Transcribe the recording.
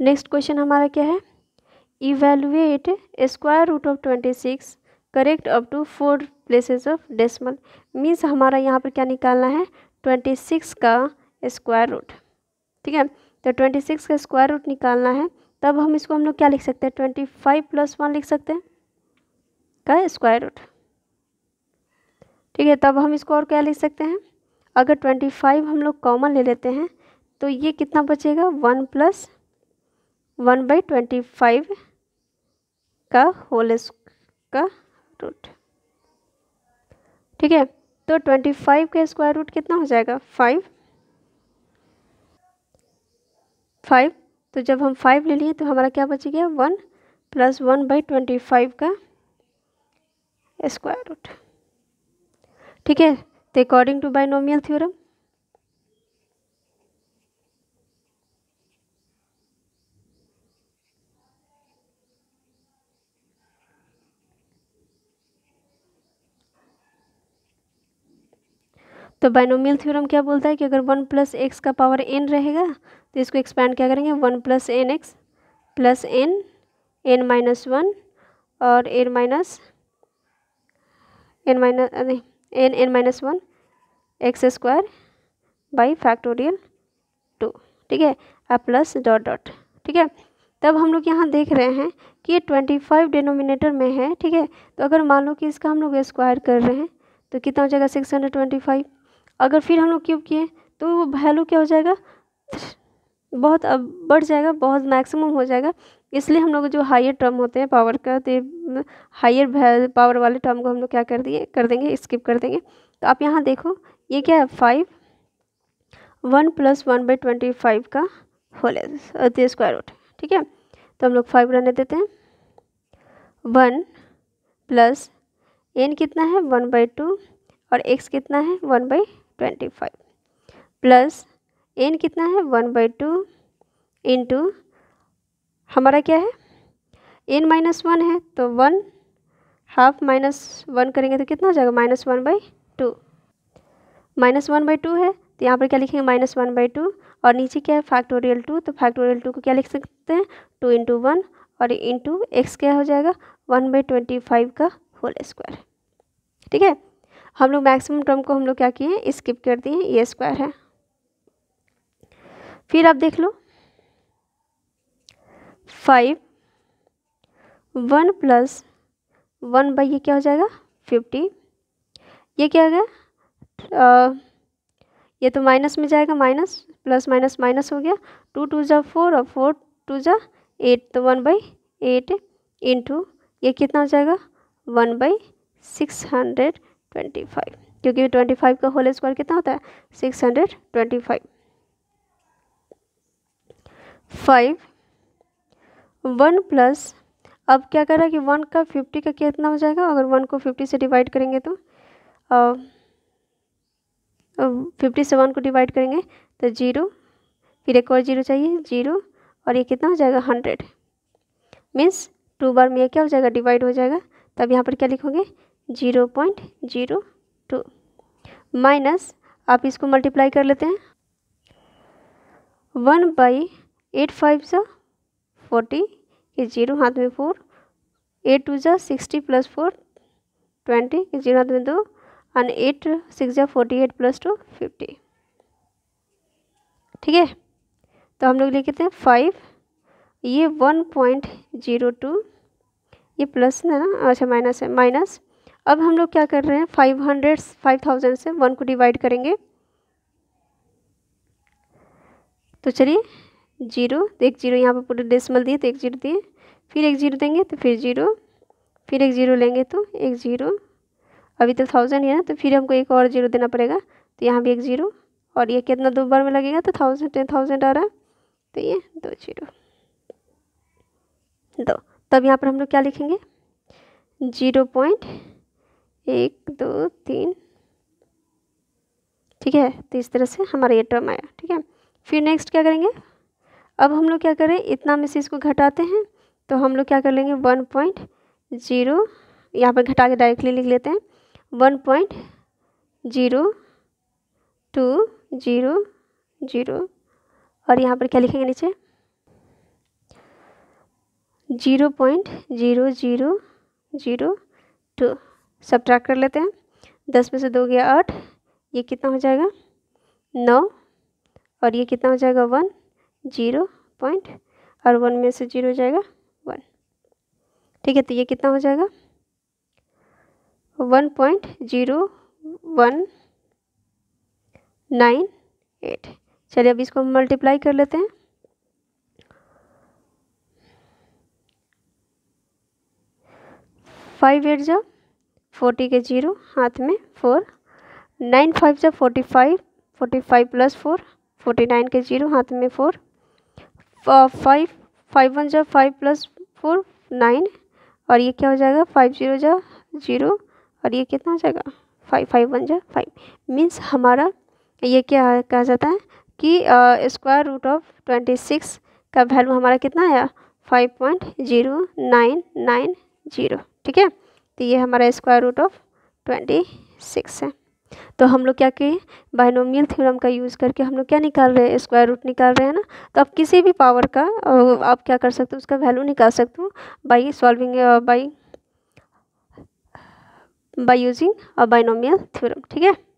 next question हमारा क्या है evaluate square root of twenty six correct up to four places of decimal means हमारा यहाँ पर क्या निकालना है ट्वेंटी सिक्स का स्क्वायर रूट ठीक है तो ट्वेंटी सिक्स का स्क्वायर रूट निकालना है तब हम इसको हम लोग क्या लिख सकते हैं ट्वेंटी फाइव प्लस वन लिख सकते हैं का स्क्वायर रूट ठीक है तब हम इसको और क्या लिख सकते हैं अगर ट्वेंटी फाइव हम लोग कॉमन ले लेते हैं तो ये कितना बचेगा one plus one by twenty five का होल का रूट ठीक है तो ट्वेंटी फाइव का स्क्वायर रूट कितना हो जाएगा फाइव फाइव तो जब हम फाइव ले लिए तो हमारा क्या बच गया one plus one by twenty five का स्क्वायर रूट ठीक है तो अकॉर्डिंग टू बाइनोमियल थ्योरम तो बाइनोमियल थ्योरम क्या बोलता है कि अगर वन प्लस एक्स का पावर एन रहेगा तो इसको एक्सपैंड क्या करेंगे one plus N X plus N N minus one और N minus N minus N N minus one X square by factorial two ठीक है और प्लस डॉट डॉट ठीक है तब हम लोग यहाँ देख रहे हैं कि ये ट्वेंटी फाइव डिनोमिनेटर में है ठीक है तो अगर मान लो कि इसका हम लोग स्क्वायर कर रहे हैं तो कितना हो जाएगा सिक्स हंड्रेड ट्वेंटी फाइव अगर फिर हम लोग क्यूब किए तो वो वैल्यू क्या हो जाएगा बहुत अब बढ़ जाएगा बहुत मैक्सिमम हो जाएगा इसलिए हम लोग जो हायर टर्म होते हैं पावर का तो हायर पावर वाले टर्म को हम लोग क्या कर दिए कर देंगे स्किप कर देंगे तो आप यहाँ देखो ये क्या है five one plus one by twenty five का होल स्क्वायर रूट ठीक है तो हम लोग फाइव रहने देते हैं वन प्लस एन कितना है वन बाई टू और एक्स कितना है one by twenty five plus N कितना है वन बाई टू इंटू हमारा क्या है एन माइनस वन है तो वन हाफ माइनस वन करेंगे तो कितना हो जाएगा minus one by two minus one by two है तो यहाँ पर क्या लिखेंगे माइनस वन बाई टू और नीचे क्या है फैक्टोरियल टू तो फैक्टोरियल टू को क्या लिख सकते हैं टू इंटू वन और इंटू एक्स क्या हो जाएगा वन बाई ट्वेंटी फाइव का होल स्क्वायर ठीक है हम लोग मैक्सिमम टर्म को हम लोग क्या किए स्किप कर दिए ये स्क्वायर है फिर आप देख लो five one plus one by ये क्या हो जाएगा फिफ्टी ये क्या गया ये तो माइनस में जाएगा माइनस प्लस माइनस माइनस हो गया टू टू ज़ा फोर और फोर टू ज़ा एट तो वन बाई एट इंटू ये कितना हो जाएगा one by six hundred twenty five क्योंकि ट्वेंटी फाइव का होल स्क्वायर कितना होता है six hundred twenty five five one plus अब क्या कर रहा है कि वन का फिफ्टी का कितना हो जाएगा अगर वन को फिफ्टी से डिवाइड करेंगे तो फिफ्टी से वन को डिवाइड करेंगे तो जीरो फिर एक और जीरो चाहिए जीरो और ये कितना हो जाएगा हंड्रेड मीन्स टू बार में ये क्या हो जाएगा डिवाइड हो जाएगा तब यहाँ पर क्या लिखोगे zero point zero two minus आप इसको मल्टीप्लाई कर लेते हैं वन बाई एट फाइव ज़ा फोर्टी ये जीरो हाथ में फोर एट टू ज़ा sixty plus four twenty zero हाथ में दो एंड एट सिक्स ज़ा forty eight plus two fifty ठीक है तो हम लोग लेते हैं फाइव ये वन पॉइंट जीरो टू ये प्लस है ना अच्छा माइनस है माइनस अब हम लोग क्या कर रहे हैं फाइव हंड्रेड फाइव थाउजेंड से वन को डिवाइड करेंगे तो चलिए जीरो एक जीरो यहाँ पर पूरे डेसिमल दिए तो एक जीरो दिए फिर एक जीरो देंगे तो फिर जीरो फिर एक जीरो लेंगे तो एक जीरो अभी तो थाउजेंड है ना तो फिर हमको एक और जीरो देना पड़ेगा तो यहाँ भी एक जीरो और ये कितना दो बार में लगेगा तो थाउजेंड टेन थाउजेंड आ रहा है तो ये दो जीरो दो तब यहाँ पर हम लोग क्या लिखेंगे जीरो पॉइंट एक दो तीन ठीक है तो इस तरह से हमारा ये टर्म आया ठीक है फिर नेक्स्ट क्या करेंगे अब हम लोग क्या करें इतना में से इसको घटाते हैं तो हम लोग क्या कर लेंगे वन पॉइंट जीरो यहाँ पर घटा के डायरेक्टली लिख लेते हैं one point zero two zero zero और यहाँ पर क्या लिखेंगे नीचे zero point zero zero zero two सब कर लेते हैं दस में से दो गया आठ ये कितना हो जाएगा नौ और ये कितना हो जाएगा वन जीरो पॉइंट और वन में से जीरो हो जाएगा वन ठीक है तो ये कितना हो जाएगा one point zero one nine eight चलिए अब इसको हम मल्टीप्लाई कर लेते हैं फाइव एट जा फोर्टी के जीरो हाथ में फोर नाइन फाइव जो forty five forty five plus four forty nine के जीरो हाथ में फोर फाइव फाइव वन जो फाइव प्लस फोर नाइन और ये क्या हो जाएगा फाइव जीरो जो जीरो और ये कितना हो जाएगा फाइव फाइव वन जो फाइव मीन्स हमारा ये क्या कहा जाता है कि square root of twenty six का वैल्यू हमारा कितना आया five point zero nine nine zero ठीक है तो ये हमारा square root of twenty six है तो हम लोग क्या किए बाइनोमियल थ्योरम का यूज़ करके हम लोग क्या निकाल रहे हैं स्क्वायर रूट निकाल रहे हैं ना तो आप किसी भी पावर का आप क्या कर सकते हो उसका वैल्यू निकाल सकते हो by solving by by using और बाइनोमियल थ्योरम ठीक है